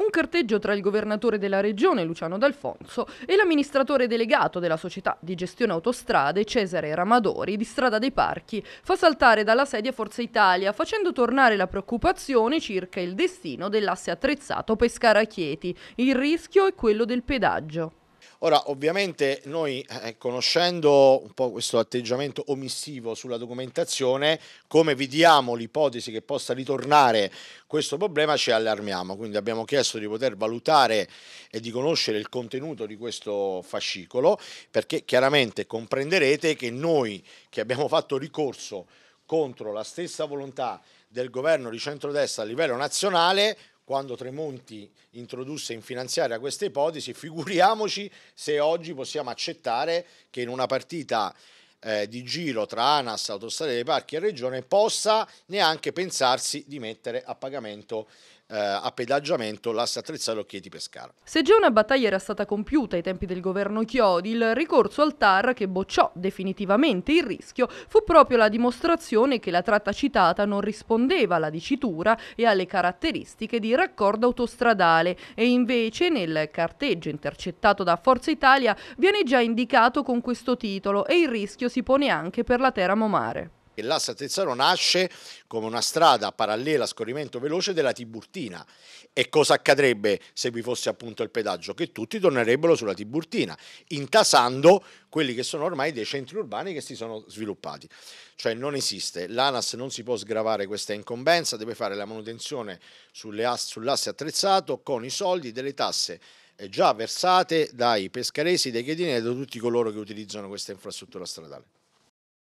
Un carteggio tra il governatore della regione Luciano D'Alfonso e l'amministratore delegato della società di gestione autostrade Cesare Ramadori di Strada dei Parchi fa saltare dalla sedia Forza Italia facendo tornare la preoccupazione circa il destino dell'asse attrezzato Pescara-Chieti. Il rischio è quello del pedaggio. Ora, ovviamente noi eh, conoscendo un po' questo atteggiamento omissivo sulla documentazione, come vediamo l'ipotesi che possa ritornare questo problema, ci allarmiamo. Quindi abbiamo chiesto di poter valutare e di conoscere il contenuto di questo fascicolo, perché chiaramente comprenderete che noi che abbiamo fatto ricorso contro la stessa volontà del governo di centrodestra a livello nazionale, quando Tremonti introdusse in finanziaria questa ipotesi, figuriamoci se oggi possiamo accettare che in una partita eh, di giro tra ANAS, Autostrade dei Parchi e Regione possa neanche pensarsi di mettere a pagamento eh, a pedaggiamento Lassa Trezzaro Chieti Pescara. Se già una battaglia era stata compiuta ai tempi del governo Chiodi, il ricorso al TAR che bocciò definitivamente il rischio fu proprio la dimostrazione che la tratta citata non rispondeva alla dicitura e alle caratteristiche di raccordo autostradale e invece nel carteggio intercettato da Forza Italia viene già indicato con questo titolo e il rischio si pone anche per la Teramo Mare perché l'Assa Tezzaro nasce come una strada parallela a scorrimento veloce della Tiburtina. E cosa accadrebbe se vi fosse appunto il pedaggio? Che tutti tornerebbero sulla Tiburtina, intasando quelli che sono ormai dei centri urbani che si sono sviluppati. Cioè non esiste, l'ANAS non si può sgravare questa incombenza, deve fare la manutenzione as- sull'asse attrezzato con i soldi delle tasse eh, già versate dai pescaresi, dai chiedini e da tutti coloro che utilizzano questa infrastruttura stradale.